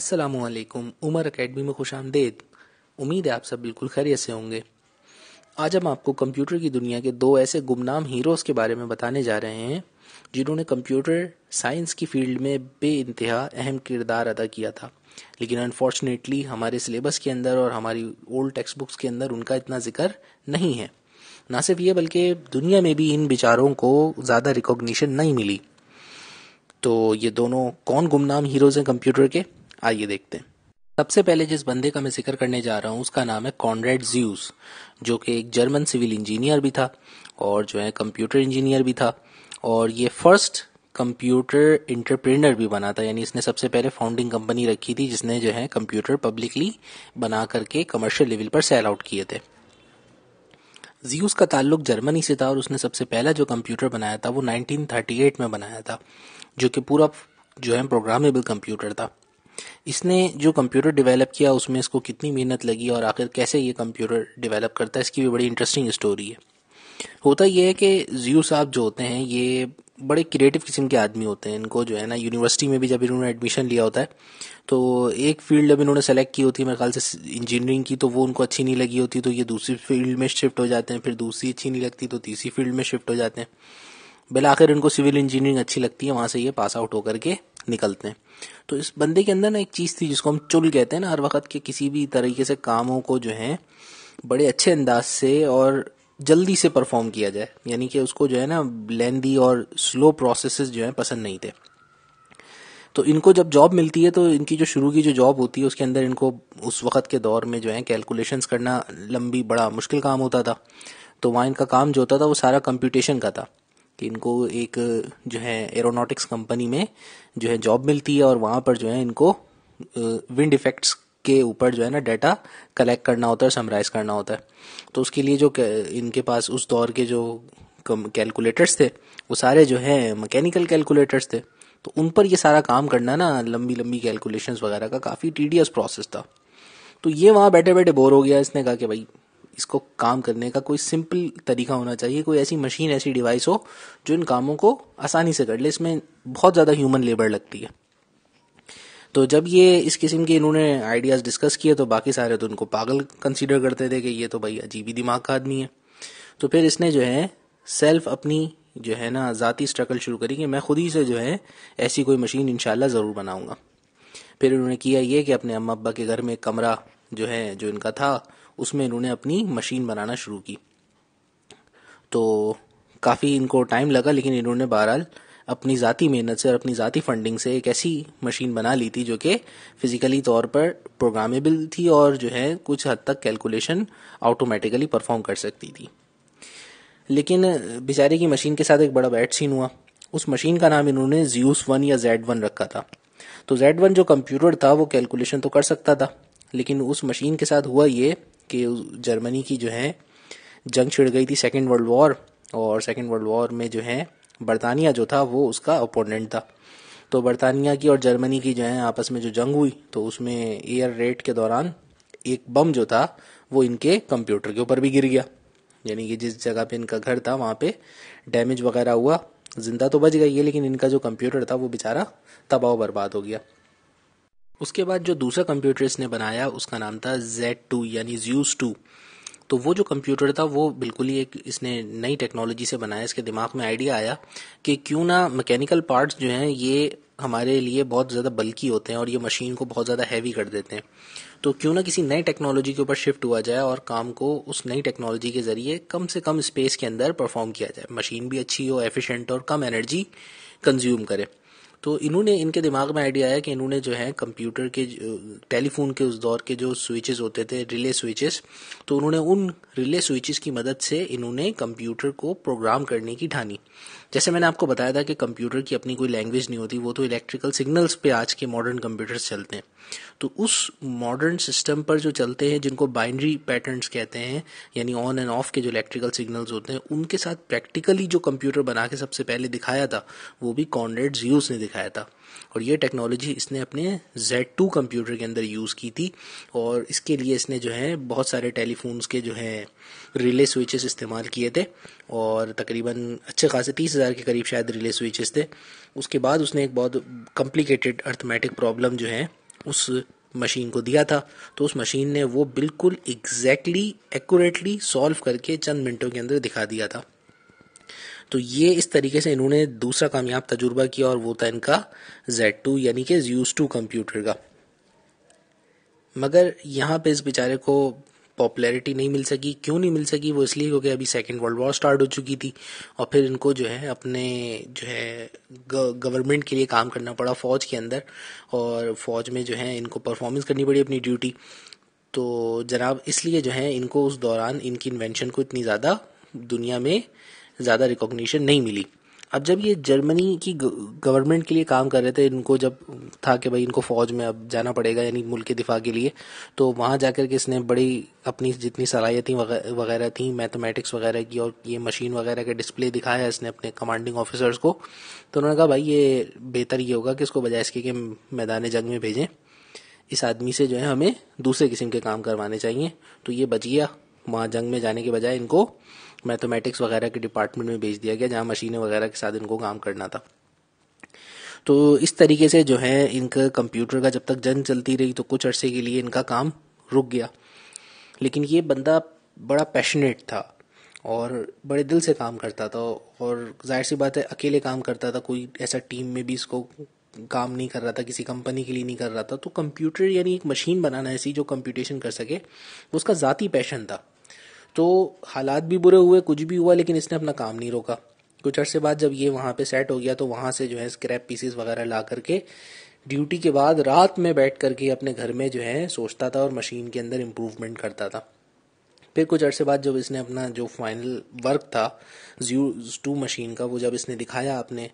Aslam Umar academy में खुश आमदेद उम्मीद है आप सब बिल्कुल खैरियत से होंगे आज हम आपको कंप्यूटर की दुनिया के दो ऐसे गुमनाम हीरोज़ के बारे में बताने जा रहे हैं जिन्होंने कंप्यूटर साइंस की फील्ड में बे इंतहा अहम किरदार अदा किया था लेकिन अनफॉर्चुनेटली हमारे सिलेबस के अंदर और हमारी ओल्ड टेक्स्ट बुक्स के अंदर उनका इतना जिक्र नहीं है ना सिर्फ ये बल्कि दुनिया में भी इन विचारों को ज़्यादा रिकॉग्निशन नहीं मिली तो ये दोनों कौन गुमनाम हीरोज़ हैं कंप्यूटर के आइए देखते हैं सबसे पहले जिस बंदे का मैं जिक्र करने जा रहा हूँ उसका नाम है कॉन्ड्रेड ज्यूस जो कि एक जर्मन सिविल इंजीनियर भी था और जो है कंप्यूटर इंजीनियर भी था और ये फर्स्ट कंप्यूटर इंटरप्रेनर भी बना था यानी इसने सबसे पहले फाउंडिंग कंपनी रखी थी जिसने जो है कंप्यूटर पब्लिकली बना करके कमर्शियल लेवल पर सेल आउट किए थे जियूस का ताल्लुक जर्मनी से था और उसने सबसे पहला जो कंप्यूटर बनाया था वो 1938 में बनाया था जो कि पूरा जो है प्रोग्रामेबल कंप्यूटर था इसने जो कंप्यूटर डेवलप किया उसमें इसको कितनी मेहनत लगी और आखिर कैसे ये कंप्यूटर डेवलप करता है इसकी भी बड़ी इंटरेस्टिंग स्टोरी है होता यह है कि जियो साहब जो होते हैं ये बड़े क्रिएटिव किस्म के आदमी होते हैं इनको जो है ना यूनिवर्सिटी में भी जब इन्होंने एडमिशन लिया होता है तो एक फील्ड जब इन्होंने सेलेक्ट की होती है मेरे ख्याल से इंजीनियरिंग की तो वो उनको अच्छी नहीं लगी होती तो ये दूसरी फील्ड में शिफ्ट हो जाते हैं फिर दूसरी अच्छी नहीं लगती तो तीसरी फील्ड में शिफ्ट हो जाते हैं बिल आखिर इनको सिविल इंजीनियरिंग अच्छी लगती है वहाँ से ये पास आउट होकर के निकलते हैं तो इस बंदे के अंदर ना एक चीज़ थी जिसको हम चुल कहते हैं ना हर वक्त के किसी भी तरीके से कामों को जो है बड़े अच्छे अंदाज से और जल्दी से परफॉर्म किया जाए यानी कि उसको जो है ना लेंदी और स्लो प्रोसेस जो है पसंद नहीं थे तो इनको जब जॉब मिलती है तो इनकी जो शुरू की जो जॉब होती है उसके अंदर इनको उस वक्त के दौर में जो है कैलकुलेशंस करना लंबी बड़ा मुश्किल काम होता था तो वहाँ इनका काम जो होता था वो सारा कंप्यूटेशन का था कि इनको एक जो है एरोनॉटिक्स कंपनी में जो है जॉब मिलती है और वहाँ पर जो है इनको विंड इफेक्ट्स के ऊपर जो है ना डाटा कलेक्ट करना होता है समराइज करना होता है तो उसके लिए जो इनके पास उस दौर के जो कैलकुलेटर्स थे वो सारे जो है मैकेनिकल कैलकुलेटर्स थे तो उन पर ये सारा काम करना ना लंबी लंबी कैलकुलेशंस वगैरह का काफ़ी टीडियस प्रोसेस था तो ये वहाँ बैठे बैठे बोर हो गया इसने कहा कि भाई इसको काम करने का कोई सिंपल तरीका होना चाहिए कोई ऐसी मशीन ऐसी डिवाइस हो जो इन कामों को आसानी से कर ले इसमें बहुत ज़्यादा ह्यूमन लेबर लगती है तो जब ये इस किस्म के इन्होंने आइडियाज़ डिस्कस किए तो बाकी सारे तो उनको पागल कंसिडर करते थे कि ये तो भाई अजीब ही दिमाग का आदमी है तो फिर इसने जो है सेल्फ अपनी जो है ना ज़ाती स्ट्रगल शुरू करी कि मैं खुद ही से जो है ऐसी कोई मशीन इनशाला ज़रूर बनाऊँगा फिर उन्होंने किया ये कि अपने अम्मा अब्बा के घर में कमरा जो है जो इनका था उसमें इन्होंने अपनी मशीन बनाना शुरू की तो काफ़ी इनको टाइम लगा लेकिन इन्होंने बहरहाल अपनी ज़ाती मेहनत से और अपनी ज़ाती फंडिंग से एक ऐसी मशीन बना ली थी जो कि फ़िज़िकली तौर पर प्रोग्रामेबल थी और जो है कुछ हद तक कैलकुलेशन ऑटोमेटिकली परफॉर्म कर सकती थी लेकिन बेचारे की मशीन के साथ एक बड़ा बैड सीन हुआ उस मशीन का नाम इन्होंने जियूस वन या जेड वन रखा था तो जेड वन जो कंप्यूटर था वो कैलकुलेशन तो कर सकता था लेकिन उस मशीन के साथ हुआ ये कि जर्मनी की जो है जंग छिड़ गई थी सेकेंड वर्ल्ड वॉर और सेकेंड वर्ल्ड वॉर में जो है बरतानिया जो था वो उसका अपोनेंट था तो बरतानिया की और जर्मनी की जो है आपस में जो जंग हुई तो उसमें एयर रेड के दौरान एक बम जो था वो इनके कंप्यूटर के ऊपर भी गिर गया यानी कि जिस जगह पे इनका घर था वहाँ पे डैमेज वगैरह हुआ जिंदा तो बच गई है लेकिन इनका जो कंप्यूटर था वो बेचारा तबाह बर्बाद हो गया उसके बाद जो दूसरा कंप्यूटर इसने बनाया उसका नाम था जेड टू यानी ज्यूस टू तो वो जो कंप्यूटर था वो बिल्कुल ही एक इसने नई टेक्नोलॉजी से बनाया इसके दिमाग में आइडिया आया कि क्यों ना मैकेनिकल पार्ट्स जो हैं ये हमारे लिए बहुत ज़्यादा बल्कि होते हैं और ये मशीन को बहुत ज़्यादा हैवी कर देते हैं तो क्यों ना किसी नई टेक्नोलॉजी के ऊपर शिफ्ट हुआ जाए और काम को उस नई टेक्नोलॉजी के ज़रिए कम से कम स्पेस के अंदर परफॉर्म किया जाए मशीन भी अच्छी हो एफिशिएंट और कम एनर्जी कंज्यूम करे तो इन्होंने इनके दिमाग में आइडिया आया कि इन्होंने जो है कंप्यूटर के टेलीफोन के उस दौर के जो स्विचेस होते थे रिले स्विचेस तो उन्होंने उन रिले स्विचेस की मदद से इन्होंने कंप्यूटर को प्रोग्राम करने की ठानी जैसे मैंने आपको बताया था कि कंप्यूटर की अपनी कोई लैंग्वेज नहीं होती वो तो इलेक्ट्रिकल सिग्नल्स पे आज के मॉडर्न कंप्यूटर्स चलते हैं तो उस मॉडर्न सिस्टम पर जो चलते हैं जिनको बाइनरी पैटर्न्स कहते हैं यानी ऑन एंड ऑफ के जो इलेक्ट्रिकल सिग्नल्स होते हैं उनके साथ प्रैक्टिकली जो कंप्यूटर बना के सबसे पहले दिखाया था वो भी कॉन्डेड यूज ने दिखाया था और ये टेक्नोलॉजी इसने अपने Z2 कंप्यूटर के अंदर यूज़ की थी और इसके लिए इसने जो है बहुत सारे टेलीफोन्स के जो है रिले स्विचेस इस्तेमाल किए थे और तकरीबन अच्छे खासे तीस हज़ार के करीब शायद रिले स्विचेस थे उसके बाद उसने एक बहुत कम्प्लिकेटेड अर्थमेटिक प्रॉब्लम जो है उस मशीन को दिया था तो उस मशीन ने वो बिल्कुल एग्जैक्टली एक्यूरेटली सॉल्व करके चंद मिनटों के अंदर दिखा दिया था तो ये इस तरीके से इन्होंने दूसरा कामयाब तजुर्बा किया और वो था इनका जेड टू यानी कि जूस टू कंप्यूटर का मगर यहाँ पे इस बेचारे को पॉपुलैरिटी नहीं मिल सकी क्यों नहीं मिल सकी वो इसलिए क्योंकि अभी सेकेंड वर्ल्ड वॉर स्टार्ट हो चुकी थी और फिर इनको जो है अपने जो है गवर्नमेंट के लिए काम करना पड़ा फौज के अंदर और फौज में जो है इनको परफॉर्मेंस करनी पड़ी अपनी ड्यूटी तो जनाब इसलिए जो है इनको उस दौरान इनकी इन्वेंशन को इतनी ज़्यादा दुनिया में ज़्यादा रिकॉग्निशन नहीं मिली अब जब ये जर्मनी की गवर्नमेंट के लिए काम कर रहे थे इनको जब था कि भाई इनको फौज में अब जाना पड़ेगा यानी मुल्क के दिफा के लिए तो वहाँ जाकर के इसने बड़ी अपनी जितनी सलाहियतें वगैरह थी मैथमेटिक्स वगैरह की और ये मशीन वगैरह का डिस्प्ले दिखाया इसने अपने कमांडिंग ऑफिसर्स को तो उन्होंने कहा भाई ये बेहतर ये होगा कि इसको बजाय इसके के मैदान जंग में भेजें इस आदमी से जो है हमें दूसरे किस्म के काम करवाने चाहिए तो ये बच गया वहाँ जंग में जाने के बजाय इनको मैथमेटिक्स वगैरह के डिपार्टमेंट में भेज दिया गया जहाँ मशीनें वगैरह के साथ इनको काम करना था तो इस तरीके से जो है इनका कंप्यूटर का जब तक जंग चलती रही तो कुछ अरसे के लिए इनका काम रुक गया लेकिन ये बंदा बड़ा पैशनेट था और बड़े दिल से काम करता था और जाहिर सी बात है अकेले काम करता था कोई ऐसा टीम में भी इसको काम नहीं कर रहा था किसी कंपनी के लिए नहीं कर रहा था तो कंप्यूटर यानी एक मशीन बनाना ऐसी जो कंप्यूटेशन कर सके उसका ज़ाती पैशन था तो हालात भी बुरे हुए कुछ भी हुआ लेकिन इसने अपना काम नहीं रोका कुछ अर्से बाद जब ये वहाँ पे सेट हो गया तो वहाँ से जो है स्क्रैप पीसेस वगैरह ला करके ड्यूटी के बाद रात में बैठ करके अपने घर में जो है सोचता था और मशीन के अंदर इम्प्रूवमेंट करता था फिर कुछ अर्से बाद जब इसने अपना जो फाइनल वर्क था जू टू मशीन का वो जब इसने दिखाया अपने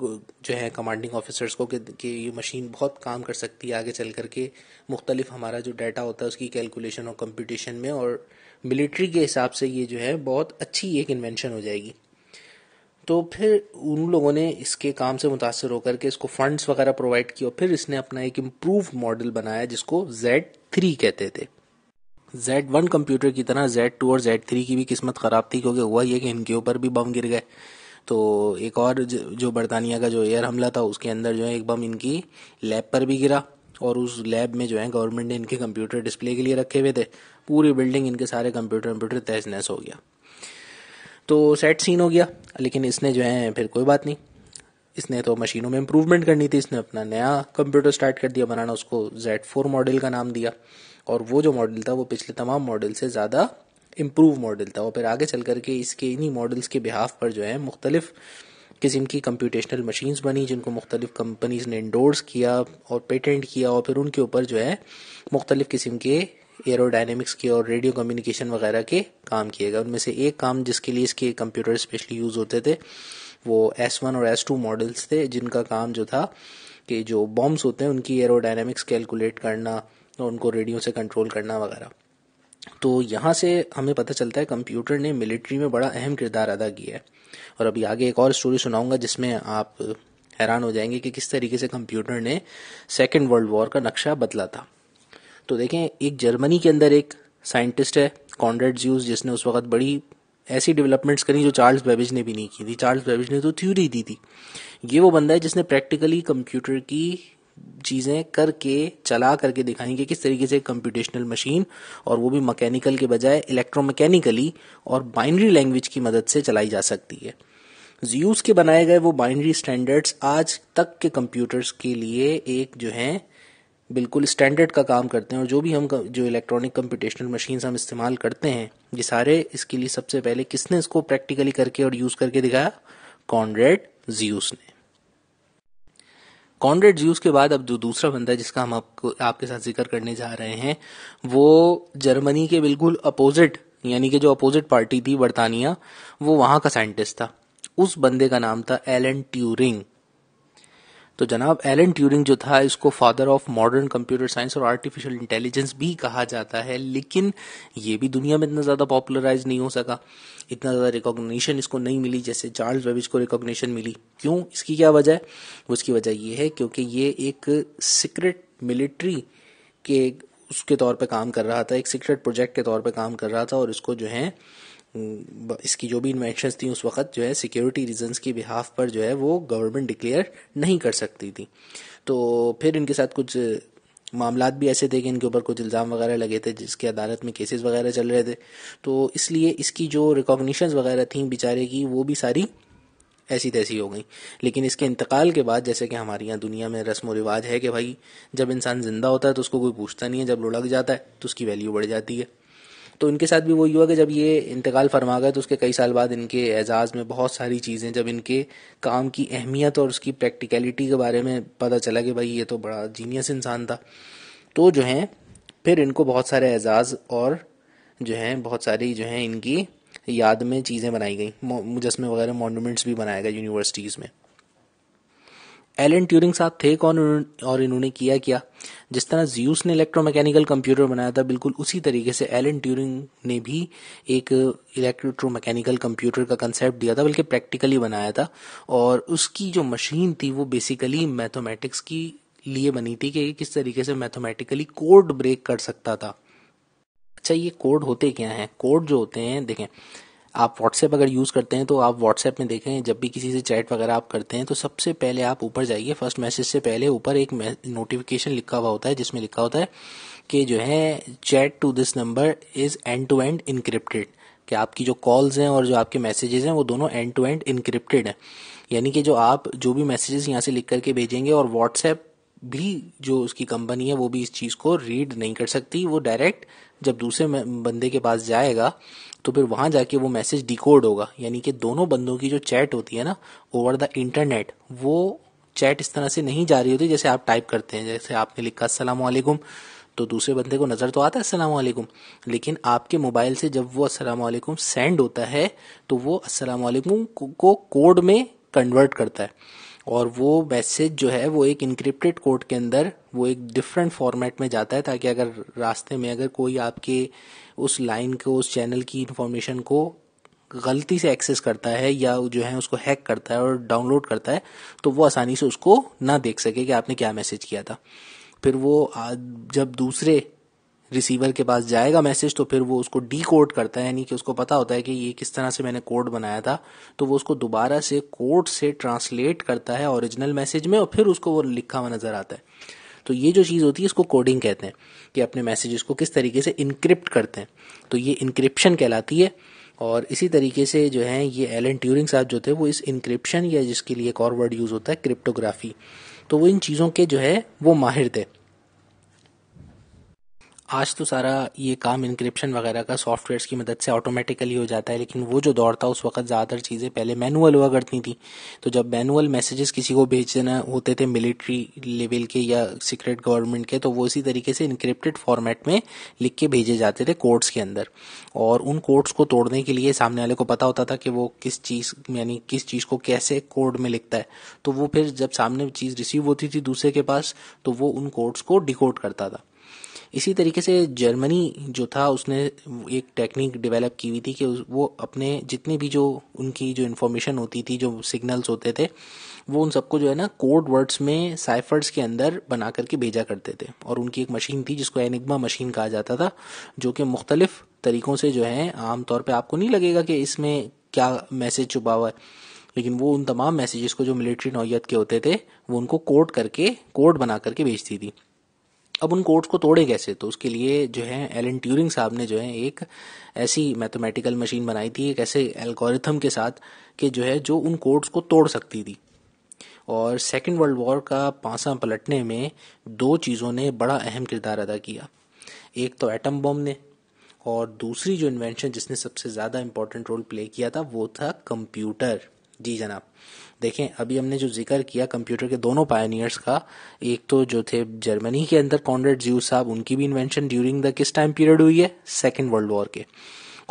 जो है कमांडिंग ऑफिसर्स को कि, कि ये मशीन बहुत काम कर सकती है आगे चल करके मुख्तलिफ हमारा जो डाटा होता है उसकी कैलकुलेशन और कंप्यूटेशन में और मिलिट्री के हिसाब से ये जो है बहुत अच्छी एक इन्वेंशन हो जाएगी तो फिर उन लोगों ने इसके काम से मुतासर होकर के इसको फंड्स वगैरह प्रोवाइड किया और फिर इसने अपना एक इम्प्रूव मॉडल बनाया जिसको जेड थ्री कहते थे जेड वन कंप्यूटर की तरह जेड टू और जेड थ्री की भी किस्मत खराब थी क्योंकि हुआ ये कि इनके ऊपर भी बम गिर गए तो एक और जो बरतानिया का जो एयर हमला था उसके अंदर जो है एक बम इनकी लैब पर भी गिरा और उस लैब में जो है गवर्नमेंट ने इनके कंप्यूटर डिस्प्ले के लिए रखे हुए थे पूरी बिल्डिंग इनके सारे कंप्यूटर कंप्यूटर तहस नहस हो गया तो सेट सीन हो गया लेकिन इसने जो है फिर कोई बात नहीं इसने तो मशीनों में इम्प्रूवमेंट करनी थी इसने अपना नया कंप्यूटर स्टार्ट कर दिया बनाना उसको जेड फोर मॉडल का नाम दिया और वो जो मॉडल था वो पिछले तमाम मॉडल से ज़्यादा इम्प्रूव मॉडल था और फिर आगे चल करके इसके इन्हीं मॉडल्स के बिहाफ पर जो है मुख्तलिफ किस्म की कंप्यूटेशनल मशीन्स बनी जिनको मुख्तलिफ कंपनीज ने इंडोर्स किया और पेटेंट किया और फिर उनके ऊपर जो है मुख्तलिफ किस्म के एरोडाइनमिक्स के और रेडियो कम्युनिकेशन वगैरह के काम किए गए उनमें से एक काम जिसके लिए इसके कंप्यूटर स्पेशली यूज़ होते थे वो एस वन और एस टू मॉडल्स थे जिनका काम जो था कि जो बॉम्ब्स होते हैं उनकी एरोडाइनमिक्स कैलकुलेट करना और उनको रेडियो से कंट्रोल करना वगैरह तो यहाँ से हमें पता चलता है कंप्यूटर ने मिलिट्री में बड़ा अहम किरदार अदा किया है और अभी आगे एक और स्टोरी सुनाऊंगा जिसमें आप हैरान हो जाएंगे कि किस तरीके से कंप्यूटर ने सेकेंड वर्ल्ड वॉर का नक्शा बदला था तो देखें एक जर्मनी के अंदर एक साइंटिस्ट है कॉन्ड्रेड ज्यूज जिसने उस वक्त बड़ी ऐसी डेवलपमेंट्स करी जो चार्ल्स बेबिज ने भी नहीं की थी चार्ल्स बेबिज ने तो थ्योरी दी थी ये वो बंदा है जिसने प्रैक्टिकली कंप्यूटर की चीज़ें करके चला करके दिखाएंगे किस तरीके से कंप्यूटेशनल मशीन और वो भी मैकेनिकल के बजाय इलेक्ट्रोमैकेनिकली और बाइनरी लैंग्वेज की मदद से चलाई जा सकती है जियूस के बनाए गए वो बाइनरी स्टैंडर्ड्स आज तक के कंप्यूटर्स के लिए एक जो है बिल्कुल स्टैंडर्ड का काम करते हैं और जो भी हम जो इलेक्ट्रॉनिक कंप्यूटेशनल मशीन हम इस्तेमाल करते हैं ये सारे इसके लिए सबसे पहले किसने इसको प्रैक्टिकली करके और यूज़ करके दिखाया कॉन्ड्रेड जियूस ने कॉन्ड्रेड ज्यूस के बाद अब जो दूसरा बंदा है जिसका हम आपको आपके साथ जिक्र करने जा रहे हैं वो जर्मनी के बिल्कुल अपोजिट यानी कि जो अपोजिट पार्टी थी बर्तानिया वो वहां का साइंटिस्ट था उस बंदे का नाम था एलन ट्यूरिंग तो जनाब एलन ट्यूरिंग जो था इसको father of modern computer science और आर्टिफिशियल इंटेलिजेंस भी कहा जाता है लेकिन ये भी दुनिया में इतना ज़्यादा पॉपुलराइज नहीं हो सका इतना ज़्यादा रिकॉग्निशन इसको नहीं मिली जैसे चार्ल्स वेबिज को रिकॉग्निशन मिली क्यों इसकी क्या वजह है उसकी वजह ये है क्योंकि ये एक सीक्रेट मिलिट्री के उसके तौर पर काम कर रहा था एक सीक्रेट प्रोजेक्ट के तौर पर काम कर रहा था और इसको जो है इसकी जो भी इन्वेंशन थी उस वक्त जो है सिक्योरिटी रीजंस की बिहाफ पर जो है वो गवर्नमेंट डिक्लेयर नहीं कर सकती थी तो फिर इनके साथ कुछ मामला भी ऐसे थे कि इनके ऊपर कुछ इल्ज़ाम वगैरह लगे थे जिसके अदालत में केसेस वगैरह चल रहे थे तो इसलिए इसकी जो रिकॉग्निशन वगैरह थी बेचारे की वो भी सारी ऐसी तैसी हो गई लेकिन इसके इंतकाल के बाद जैसे कि हमारे यहाँ दुनिया में रस्म व रिवाज है कि भाई जब इंसान ज़िंदा होता है तो उसको कोई पूछता नहीं है जब लुढ़क जाता है तो उसकी वैल्यू बढ़ जाती है तो इनके साथ भी वही हुआ कि जब ये इंतकाल फरमा गए तो उसके कई साल बाद इनके एजाज़ में बहुत सारी चीज़ें जब इनके काम की अहमियत और उसकी प्रैक्टिकलिटी के बारे में पता चला कि भाई ये तो बड़ा जीनियस इंसान था तो जो है फिर इनको बहुत सारे एजाज़ और जो है बहुत सारी जो हैं इनकी याद में चीज़ें बनाई गई मुजस्मे वगैरह मॉन्यूमेंट्स भी बनाए गए यूनिवर्सिटीज़ में एलन ट्यूरिंग साहब थे कौन और इन्होंने किया क्या जिस तरह ज्यूस ने इलेक्ट्रोमैकेनिकल कंप्यूटर बनाया था बिल्कुल उसी तरीके से एलन ट्यूरिंग ने भी एक इलेक्ट्रोमैकेनिकल कंप्यूटर का कंसेप्ट दिया था बल्कि प्रैक्टिकली बनाया था और उसकी जो मशीन थी वो बेसिकली मैथमेटिक्स की लिए बनी थी कि किस तरीके से मैथमेटिकली कोड ब्रेक कर सकता था अच्छा ये कोड होते क्या हैं कोड जो होते हैं देखें आप व्हाट्सएप अगर यूज़ करते हैं तो आप व्हाट्सएप में देखें जब भी किसी से चैट वगैरह आप करते हैं तो सबसे पहले आप ऊपर जाइए फर्स्ट मैसेज से पहले ऊपर एक नोटिफिकेशन लिखा हुआ होता है जिसमें लिखा होता है कि जो है chat to this number is end to end encrypted कि आपकी जो कॉल्स हैं और जो आपके मैसेजेस हैं वो दोनों एंड टू एंड इनक्रिप्टेड हैं यानी कि जो आप जो भी मैसेजेस यहाँ से लिख करके भेजेंगे और व्हाट्सएप भी जो उसकी कंपनी है वो भी इस चीज़ को रीड नहीं कर सकती वो डायरेक्ट जब दूसरे बंदे के पास जाएगा तो फिर वहां जाके वो मैसेज डिकोड होगा यानी कि दोनों बंदों की जो चैट होती है ना ओवर द इंटरनेट वो चैट इस तरह से नहीं जा रही होती जैसे आप टाइप करते हैं जैसे आपने लिखा असलम तो दूसरे बंदे को नज़र तो आता है असलम लेकिन आपके मोबाइल से जब वो असलम सेंड होता है तो वो असलम को कोड में कन्वर्ट करता है और वो मैसेज जो है वो एक इनक्रिप्टेड कोड के अंदर वो एक डिफरेंट फॉर्मेट में जाता है ताकि अगर रास्ते में अगर कोई आपके उस लाइन को उस चैनल की इंफॉर्मेशन को गलती से एक्सेस करता है या जो है उसको हैक करता है और डाउनलोड करता है तो वो आसानी से उसको ना देख सके कि आपने क्या मैसेज किया था फिर वो जब दूसरे रिसीवर के पास जाएगा मैसेज तो फिर वो उसको डी कोड करता है यानी कि उसको पता होता है कि ये किस तरह से मैंने कोड बनाया था तो वो उसको दोबारा से कोड से ट्रांसलेट करता है ओरिजिनल मैसेज में और फिर उसको वो लिखा हुआ नज़र आता है तो ये जो चीज़ होती है इसको कोडिंग कहते हैं कि अपने मैसेजेस को किस तरीके से इनक्रिप्ट करते हैं तो ये इनक्रिप्शन कहलाती है और इसी तरीके से जो है ये एलन ट्यूरिंग साहब जो थे वो इस इनक्रिप्शन या जिसके लिए एक और वर्ड यूज़ होता है क्रिप्टोग्राफी तो वो इन चीज़ों के जो है वो माहिर थे आज तो सारा ये काम इंक्रिप्शन वगैरह का सॉफ्टवेयर की मदद से ऑटोमेटिकली हो जाता है लेकिन वो जो दौर था उस वक्त ज़्यादातर चीज़ें पहले मैनुअल हुआ करती थी तो जब मैनुअल मैसेजेस किसी को भेजने होते थे मिलिट्री लेवल के या सीक्रेट गवर्नमेंट के तो वो इसी तरीके से इंक्रिप्टेड फॉर्मेट में लिख के भेजे जाते थे कोड्स के अंदर और उन कोड्स को तोड़ने के लिए सामने वाले को पता होता था कि वो किस चीज़ यानी किस चीज़ को कैसे कोड में लिखता है तो वो फिर जब सामने चीज़ रिसीव होती थी दूसरे के पास तो वो उन कोड्स को डिकोड करता था इसी तरीके से जर्मनी जो था उसने एक टेक्निक डेवलप की हुई थी कि वो अपने जितने भी जो उनकी जो इन्फॉर्मेशन होती थी जो सिग्नल्स होते थे वो उन सबको जो है ना कोड वर्ड्स में साइफर्स के अंदर बना करके भेजा करते थे और उनकी एक मशीन थी जिसको एनिग्मा मशीन कहा जाता था जो कि मुख्तलिफ तरीक़ों से जो है आमतौर पर आपको नहीं लगेगा कि इसमें क्या मैसेज छुपा हुआ है लेकिन वो उन तमाम मैसेजेस को जो मिलिट्री नौीयत के होते थे वो उनको कोड करके कोड बना करके भेजती थी अब उन कोड्स को तोड़े कैसे तो उसके लिए जो है एलन ट्यूरिंग साहब ने जो है एक ऐसी मैथमेटिकल मशीन बनाई थी एक ऐसे एल्गोरिथम के साथ कि जो है जो उन कोड्स को तोड़ सकती थी और सेकेंड वर्ल्ड वॉर का पांसा पलटने में दो चीज़ों ने बड़ा अहम किरदार अदा किया एक तो एटम बम ने और दूसरी जो इन्वेंशन जिसने सबसे ज़्यादा इम्पोर्टेंट रोल प्ले किया था वो था कंप्यूटर जी जनाब देखें अभी हमने जो जिक्र किया कंप्यूटर के दोनों पायनियर्स का एक तो जो थे जर्मनी के अंदर कॉन्ड्रेड जीव साहब उनकी भी इन्वेंशन ड्यूरिंग द किस टाइम पीरियड हुई है सेकेंड वर्ल्ड वॉर के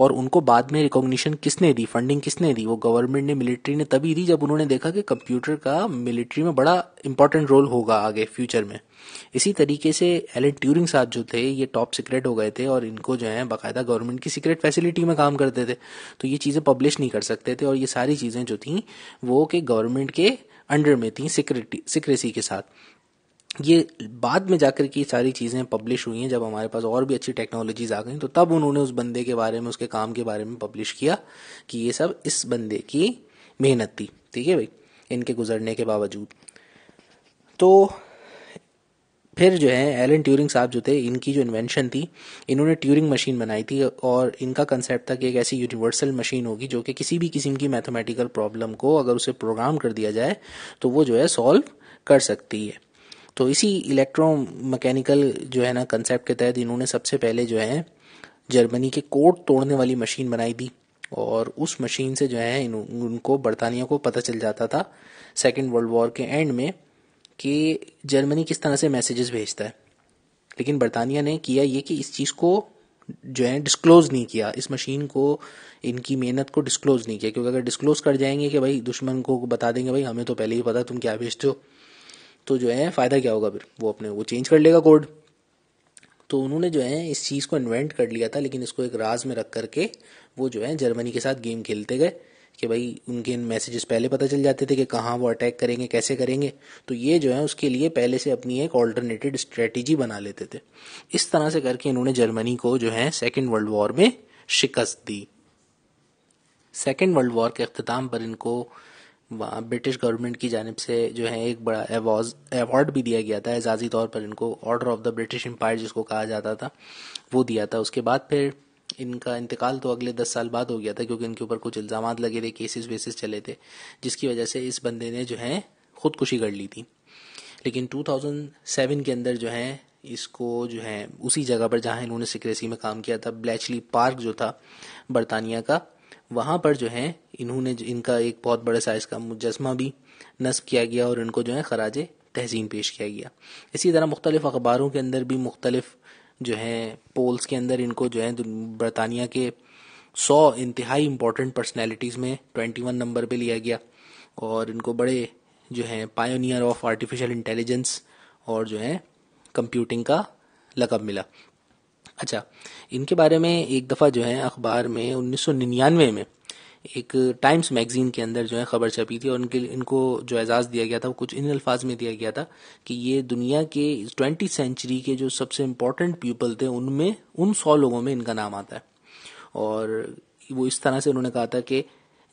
और उनको बाद में रिकॉग्निशन किसने दी फंडिंग किसने दी वो गवर्नमेंट ने मिलिट्री ने तभी दी जब उन्होंने देखा कि कंप्यूटर का मिलिट्री में बड़ा इंपॉर्टेंट रोल होगा आगे फ्यूचर में इसी तरीके से एलन ट्यूरिंग साहब जो थे ये टॉप सीक्रेट हो गए थे और इनको जो है बाकायदा गवर्नमेंट की सीक्रेट फैसिलिटी में काम करते थे तो ये चीज़ें पब्लिश नहीं कर सकते थे और ये सारी चीज़ें जो थी वो कि गवर्नमेंट के अंडर में थी सिक्रेसी के साथ ये बाद में जाकर की सारी चीज़ें पब्लिश हुई हैं जब हमारे पास और भी अच्छी टेक्नोलॉजीज आ गई तो तब उन्होंने उस बंदे के बारे में उसके काम के बारे में पब्लिश किया कि ये सब इस बंदे की मेहनत थी ठीक है भाई इनके गुजरने के बावजूद तो फिर जो है एलन ट्यूरिंग साहब जो थे इनकी जो इन्वेंशन थी इन्होंने ट्यूरिंग मशीन बनाई थी और इनका कंसेप्ट था कि एक ऐसी यूनिवर्सल मशीन होगी जो कि किसी भी किस्म की मैथमेटिकल प्रॉब्लम को अगर उसे प्रोग्राम कर दिया जाए तो वो जो है सॉल्व कर सकती है तो इसी इलेक्ट्रो मैकेनिकल जो है ना कंसेप्ट के तहत इन्होंने सबसे पहले जो है जर्मनी के कोड तोड़ने वाली मशीन बनाई दी और उस मशीन से जो है उनको बर्तानिया को पता चल जाता था सेकेंड वर्ल्ड वॉर के एंड में कि जर्मनी किस तरह से मैसेजेस भेजता है लेकिन बर्तानिया ने किया ये कि इस चीज़ को जो है डिस्क्लोज नहीं किया इस मशीन को इनकी मेहनत को डिस्क्लोज नहीं किया क्योंकि अगर डिस्क्लोज कर जाएंगे कि भाई दुश्मन को बता देंगे भाई हमें तो पहले ही पता तुम क्या भेजते हो तो जो है फ़ायदा क्या होगा फिर वो अपने वो चेंज कर लेगा कोड तो उन्होंने जो है इस चीज़ को इन्वेंट कर लिया था लेकिन इसको एक राज में रख करके वो जो है जर्मनी के साथ गेम खेलते गए कि भाई उनके मैसेजेस पहले पता चल जाते थे कि कहाँ वो अटैक करेंगे कैसे करेंगे तो ये जो है उसके लिए पहले से अपनी एक ऑल्टरनेटेड स्ट्रेटेजी बना लेते थे इस तरह से करके इन्होंने जर्मनी को जो है सेकेंड वर्ल्ड वॉर में शिकस्त दी सेकेंड वर्ल्ड वॉर के अख्ताम पर इनको ब्रिटिश गवर्नमेंट की जानब से जो है एक बड़ा एवॉज अवार्ड भी दिया गया था एजाजी तौर पर इनको order of the British Empire जिसको कहा जाता था वो दिया था उसके बाद फिर इनका इंतकाल तो अगले दस साल बाद हो गया था क्योंकि इनके ऊपर कुछ इल्ज़ाम लगे थे केसेस वेसेस चले थे जिसकी वजह से इस बंदे ने जो है ख़ुदकुशी कर ली थी लेकिन 2007 के अंदर जो है इसको जो है उसी जगह पर जहाँ इन्होंने सिक्रेसी में काम किया था ब्लैचली पार्क जो था बरतानिया का वहाँ पर जो है इन्होंने इनका एक बहुत बड़े साइज का मुजस्मा भी नस्ब किया गया और इनको जो है खराज तहजीम पेश किया गया इसी तरह मुख्तलिफ अखबारों के अंदर भी मुख्तलिफ जो है पोल्स के अंदर इनको जो है बरतानिया के सौ इंतहाई इम्पोर्टेंट पर्सनैलिटीज़ में ट्वेंटी वन नंबर पर लिया गया और इनको बड़े जो है पायोनियर ऑफ आर्टिफिशियल इंटेलिजेंस और जो है कंप्यूटिंग का लकब मिला अच्छा इनके बारे में एक दफ़ा जो है अखबार में उन्नीस में एक टाइम्स मैगजीन के अंदर जो है खबर छपी थी और उनके इनको जो एजाज़ दिया गया था वो कुछ इन अल्फाज में दिया गया था कि ये दुनिया के ट्वेंटी सेंचुरी के जो सबसे इम्पोर्टेंट पीपल थे उनमें उन सौ लोगों में इनका नाम आता है और वो इस तरह से उन्होंने कहा था कि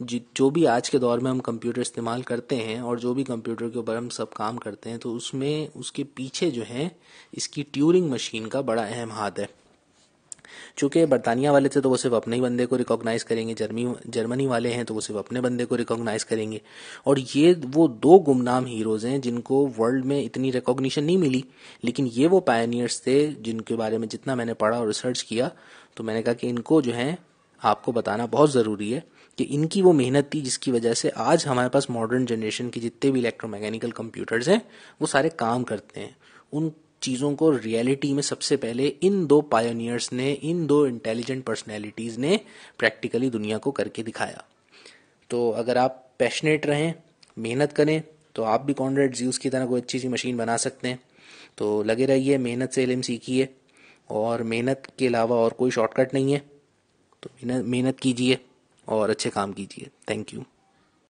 जो भी आज के दौर में हम कंप्यूटर इस्तेमाल करते हैं और जो भी कंप्यूटर के ऊपर हम सब काम करते हैं तो उसमें उसके पीछे जो है इसकी ट्यूरिंग मशीन का बड़ा अहम हाथ है चूंकि बरतानिया वाले थे तो वो सिर्फ अपने ही बंदे को रिकॉग्नाइज करेंगे जर्मी जर्मनी वाले हैं तो वो सिर्फ अपने बंदे को रिकॉग्नाइज करेंगे और ये वो दो गुमनाम हीरोज हैं जिनको वर्ल्ड में इतनी रिकॉग्निशन नहीं मिली लेकिन ये वो पायनियर्स थे जिनके बारे में जितना मैंने पढ़ा और रिसर्च किया तो मैंने कहा कि इनको जो है आपको बताना बहुत ज़रूरी है कि इनकी वो मेहनत थी जिसकी वजह से आज हमारे पास मॉडर्न जनरेशन के जितने भी इलेक्ट्रोमैकेनिकल कंप्यूटर्स हैं वो सारे काम करते हैं उन चीज़ों को रियलिटी में सबसे पहले इन दो पायोनियर्स ने इन दो इंटेलिजेंट पर्सनैलिटीज़ ने प्रैक्टिकली दुनिया को करके दिखाया तो अगर आप पैशनेट रहें मेहनत करें तो आप भी कॉन्ड्रेड जीव की तरह कोई अच्छी सी मशीन बना सकते हैं तो लगे रहिए मेहनत से इलम सीखिए और मेहनत के अलावा और कोई शॉर्टकट नहीं है तो मेहनत कीजिए और अच्छे काम कीजिए थैंक यू